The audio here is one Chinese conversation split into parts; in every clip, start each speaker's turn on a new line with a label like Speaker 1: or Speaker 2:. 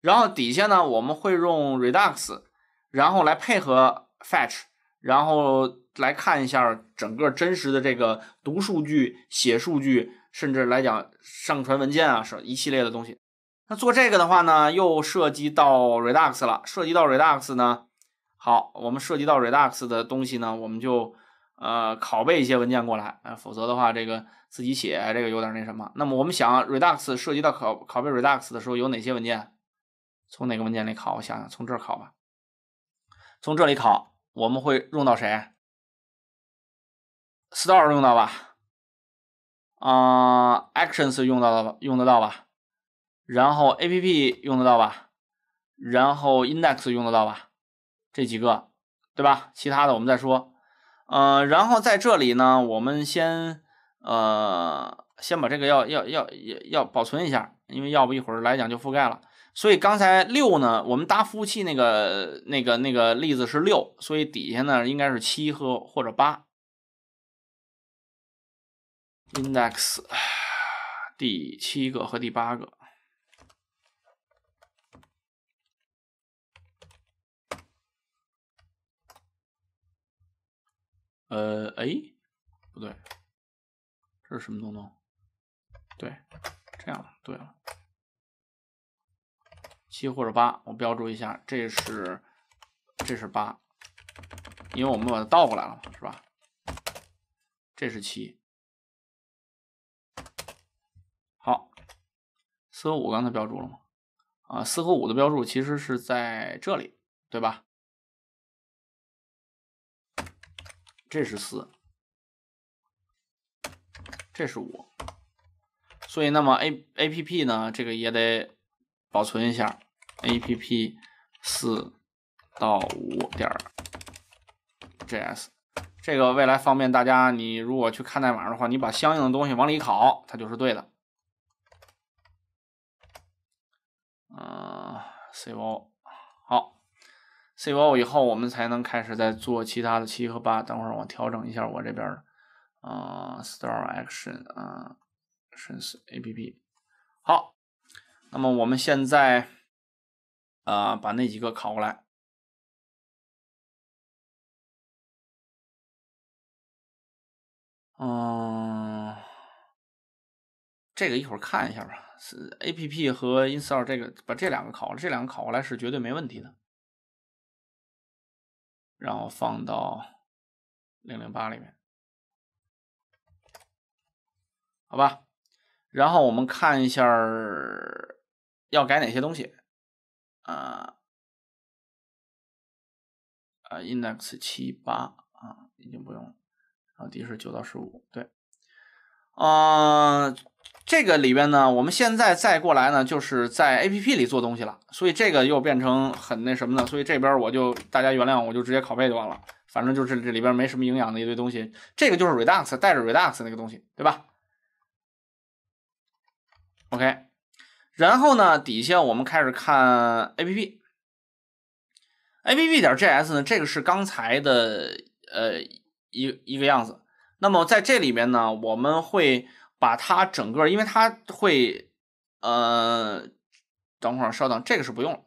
Speaker 1: 然后底下呢，我们会用 Redux，然后来配合 Fetch，然后来看一下整个真实的这个读数据、写数据，甚至来讲上传文件啊，是一系列的东西。那做这个的话呢，又涉及到 Redux 了。涉及到 Redux 呢，好，我们涉及到 Redux 的东西呢，我们就呃，拷贝一些文件过来啊，否则的话，这个自己写这个有点那什么。那么我们想 Redux 涉及到拷拷贝 Redux 的时候有哪些文件？从哪个文件里考？我想想，从这儿考吧。从这里考，我
Speaker 2: 们会用到谁？store 用到吧？
Speaker 1: 啊，actions 用到的吧？用得到吧？然后 app 用得到吧？然后 index 用得到吧？这几个对吧？其他的我们再说。嗯，然后在这里呢，我们先呃，先把这个要要要要保存一下，因为要不一会儿来讲就覆盖了。所以刚才六呢？我们搭服务器那个那个那个例子是六，所以底下呢应该是七和或者八。index 第七个和第八个。
Speaker 2: 呃，哎，不对，这是什
Speaker 1: 么东东？对，这样对了。七或者八，我标注一下，这是这是八，因为我们把它倒过来了嘛，是吧？这是七。
Speaker 2: 好，四和五刚才标注了吗？啊，四和五的标注其实是在这里，对吧？
Speaker 1: 这是四，这是五。所以那么 A A P P 呢，这个也得。保存一下，app 四到五点 js，这个未来方便大家。你如果去看代码的话，你把相应的东西往里拷，它就是对的。嗯，co 好，co 以后我们才能开始再做其他的七和八。等会儿我调整一下我这边的啊 s t a r action 啊，actions app 好。那么我们现在，
Speaker 2: 啊，把那几个拷过来。嗯，这个一会儿看一下吧。是 A P P 和 Install 这个，把这两个拷，这两个拷过来是绝对没问题的。然后放到零零八里面，好吧。然后我们看一下。要改哪些东西？啊啊，index
Speaker 1: 七八啊已经不用了啊，底是九到十五对啊。这个里边呢，我们现在再过来呢，就是在 A P P 里做东西了，所以这个又变成很那什么的。所以这边我就大家原谅，我就直接拷贝就完了，反正就是这里边没什么营养的一堆东西。这个就是 Redux，带着 Redux 那个东西，对吧？OK。然后呢，底下我们开始看 A P P，A P P 点 J S 呢，这个是刚才的呃一一个样子。那么在这里面呢，我们会把它整个，因为它会呃，等会儿稍等，这个是不用了，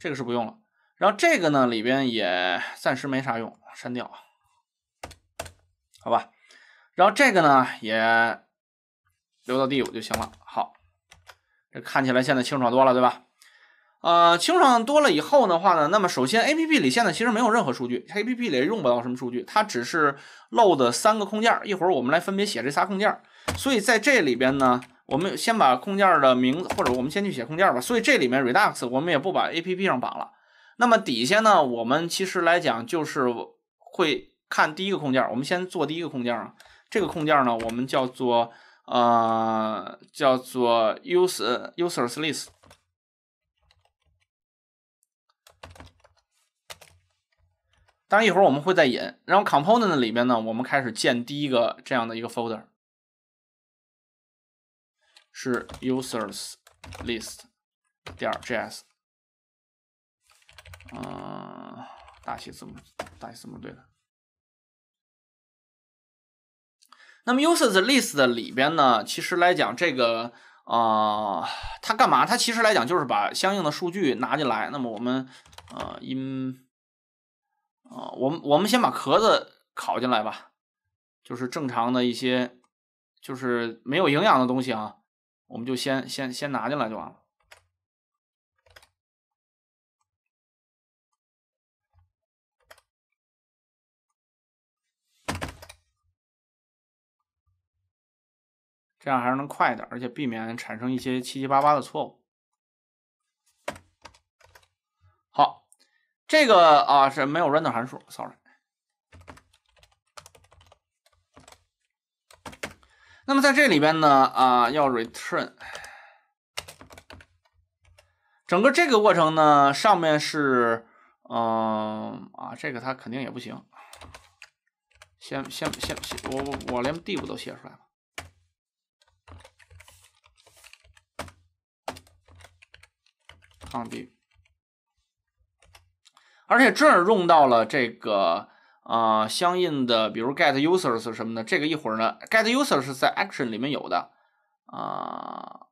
Speaker 1: 这个是不用了。然后这个呢，里边也暂时没啥用，删掉，好吧？然后这个呢，也。留到第五就行了。好，这看起来现在清爽多了，对吧？呃，清爽多了以后的话呢，那么首先 A P P 里现在其实没有任何数据，A P P 里用不到什么数据，它只是漏的三个控件。一会儿我们来分别写这仨控件。所以在这里边呢，我们先把控件的名字，或者我们先去写控件吧。所以这里面 Redux 我们也不把 A P P 上绑了。那么底下呢，我们其实来讲就是会看第一个控件，我们先做第一个控件啊。这个控件呢，我们叫做。啊，叫做 u s e r users list。当然一会儿我们会再引。然后 component 里面呢，我们开始建第一个这样的一个 folder，
Speaker 2: 是 users list 点 .js。
Speaker 1: 嗯，大写字母，大写字母对的。那么 uses list 里边呢，其实来讲这个啊，它干嘛？它其实来讲就是把相应的数据拿进来。那么我们呃，in，啊，我们我们先把壳子烤进来吧，就是正常的一些就是没有营养的东西啊，我们就先先先拿进来就完了。
Speaker 2: 这样还是能快一点，而且避
Speaker 1: 免产生一些七七八八的错误。好，这个啊是没有 random 函数，sorry。那么在这里边呢，啊，要 return。整个这个过程呢，上面是，嗯，啊，这个它肯定也不行。先先先，我我连 d 不都写出来了。放底，而且这儿用到了这个啊，相应的，比如 get users 什么的，这个一会儿呢，get user 是在 action 里面有的啊，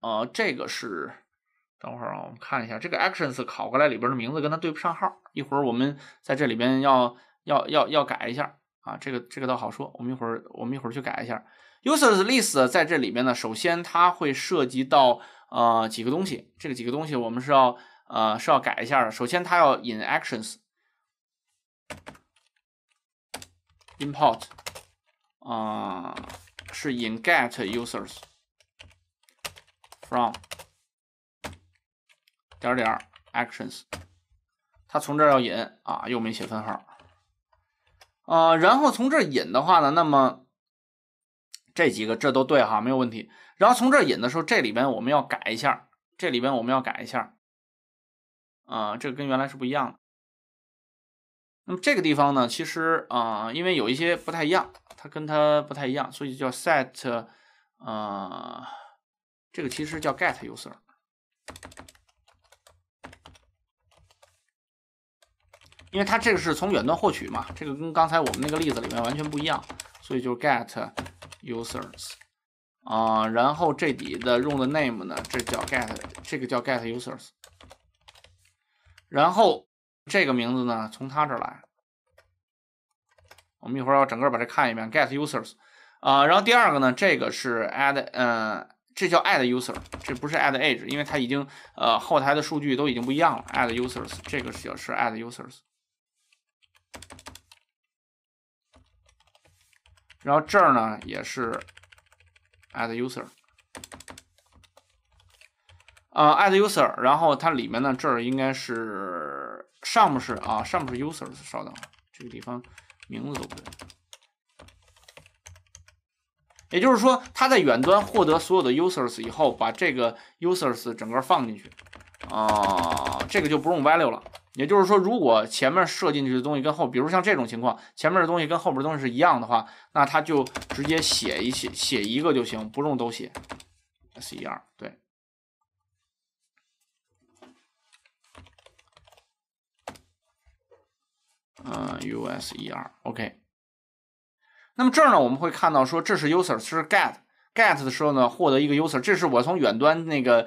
Speaker 1: 呃，这个是等会儿啊，我们看一下这个 actions 考过来里边的名字跟它对不上号，一会儿我们在这里边要要要要改一下。啊，这个这个倒好说，我们一会儿我们一会儿去改一下。Users list 在这里面呢，首先它会涉及到呃几个东西，这个几个东西我们是要呃是要改一下的。首先它要引 actions，import 啊是引 get users from 点点 actions，它从这儿要引啊，又没写分号。啊，然后从这儿引的话呢，那么这几个这都对哈，没有问题。然后从这儿引的时候，这里边我们要改一下，这里边我们要改一下。啊，这个跟原来是不一样的。那么这个地方呢，其实啊，因为有一些不太一样，它跟它不太一样，所以叫 set。啊，这个其实叫 get user。因为它这个是从远端获取嘛，这个跟刚才我们那个例子里面完全不一样，所以就 get users 啊，然后这里的用的 name 呢，这叫 get，这个叫 get users，然后这个名字呢从他这儿来，我们一会儿要整个把这看一遍 get users 啊，然后第二个呢，这个是 add，嗯，这叫 add user，这不是 add age，因为它已经呃后台的数据都已经不一样了，add users，这个叫是 add users。然后这儿呢，也是 add user，啊，add user，然后它里面呢，这儿应该是上面是啊，上面是 users，稍等，这个地方名字都不对。也就是说，它在远端获得所有的 users 以后，把这个 users 整个放进去啊，这个就不用 value 了。也就是说，如果前面射进去的东西跟后，比如像这种情况，前面的东西跟后边的东西是一样的话，那他就直接写一写，写一个就行，不用都写。s e r，对。嗯，u s e r，o k。那么这儿呢，我们会看到说，这是 user，这是 get，get 的时候呢，获得一个 user，这是我从远端那个。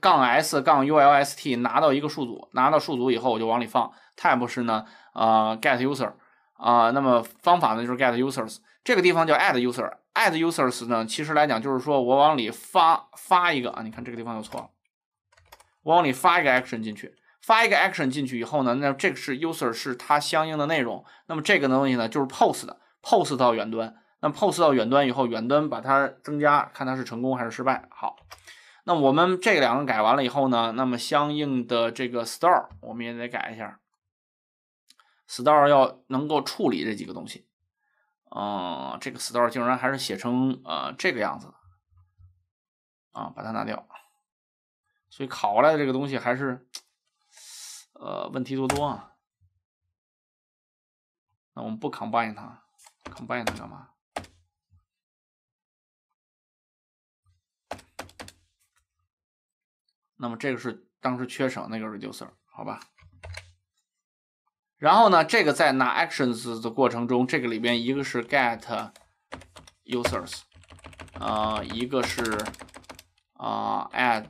Speaker 1: 杠 s 杠 ulst 拿到一个数组，拿到数组以后我就往里放。type 是呢啊 get user 啊，那么方法呢就是 get users。这个地方叫 add user。add users 呢其实来讲就是说我往里发发一个啊，你看这个地方又错了。我往里发一个 action 进去，发一个 action 进去以后呢，那这个是 user 是它相应的内容。那么这个东西呢就是 post 的，post 到远端。那么 post 到远端以后，远端把它增加，看它是成功还是失败。好。那我们这两个改完了以后呢？那么相应的这个 store 我们也得改一下，store 要能够处理这几个东西。嗯，这个 store 竟然还是写成呃这个样子，啊，把它拿掉。所以考来的这个东西还是
Speaker 2: 呃问题多多啊。那我们不 combine 它，combine 它干嘛？
Speaker 1: 那么这个是当时缺省那个 reducer，好吧？然后呢，这个在拿 actions 的过程中，这个里边一个是 get users，呃，一个是呃 add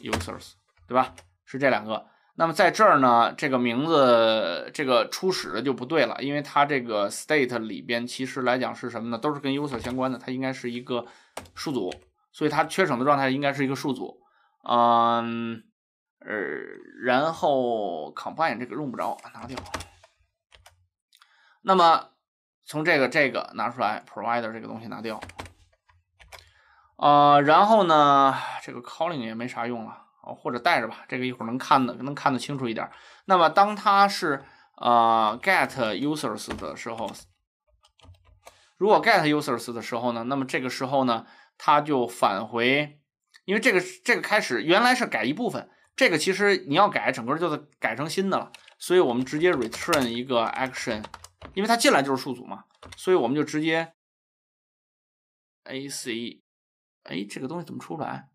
Speaker 1: users，对吧？是这两个。那么在这儿呢，这个名字这个初始的就不对了，因为它这个 state 里边其实来讲是什么呢？都是跟 user 相关的，它应该是一个数组，所以它缺省的状态应该是一个数组。嗯，呃，然后 combine 这个用不着，拿掉。那么从这个这个拿出来，provider 这个东西拿掉。啊，然后呢，这个 calling 也没啥用了，或者带着吧，这个一会儿能看的能看得清楚一点。那么当它是呃 get users 的时候，如果 get users 的时候呢，那么这个时候呢，它就返回。因为这个这个开始原来是改一部分，这个其实你要改整个就是改成新的了，所以我们直接 return 一个 action，因为它进来就是数组嘛，所以我们就直接 ac，哎，这个东西怎么出不来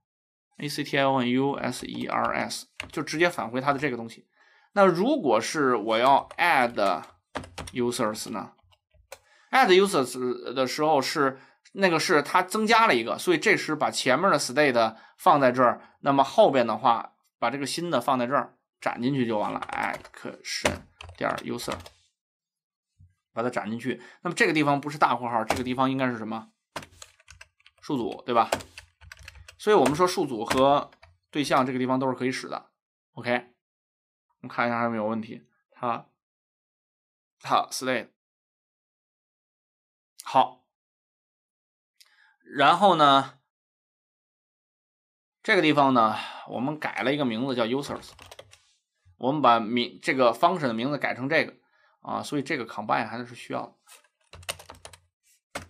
Speaker 1: ？a c t i o n u s e r s 就直接返回它的这个东西。那如果是我要 add users 呢？add users 的时候是。那个是它增加了一个，所以这是把前面的 state 放在这儿，那么后边的话把这个新的放在这儿展进去就完了。action 点 user 把它展进去，那么这个地方不是大括号，这个地方应该是什么数组对吧？所以我们说数组和对象这个地方都是可以使的。OK，我们看一下还有没有问题。好，好，state
Speaker 2: 好。然后呢，
Speaker 1: 这个地方呢，我们改了一个名字叫 users，我们把名这个方 n 的名字改成这个啊，所以这个 combine 还是需要的，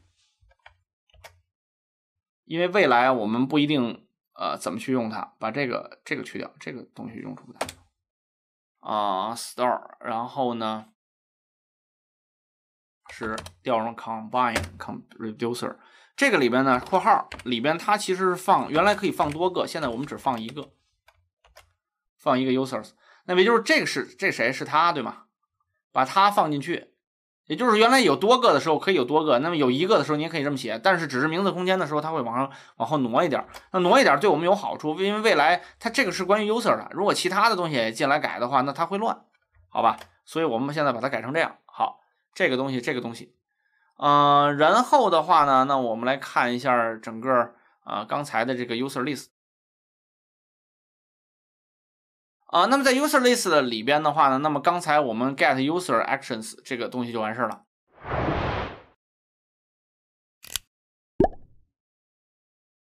Speaker 1: 因为未来我们不一定呃怎么去用它，把这个这个去掉，这个东西用出不啊。store，然后呢是调用 combine，combine reducer。这个里边呢，括号里边它其实是放原来可以放多个，现在我们只放一个，放一个 users。那么也就是这个是这谁是它对吗？把它放进去，也就是原来有多个的时候可以有多个，那么有一个的时候你也可以这么写，但是只是名字空间的时候，它会往上往后挪一点。那挪一点对我们有好处，因为未来它这个是关于 user 的，如果其他的东西进来改的话，那它会乱，好吧？所以我们现在把它改成这样。好，这个东西，这个东西。嗯，然后的话呢，那我们来看一下整个啊刚才的这个 user list 啊，那么在 user list 的里边的话呢，那么刚才我们 get user actions 这个东西就完事了。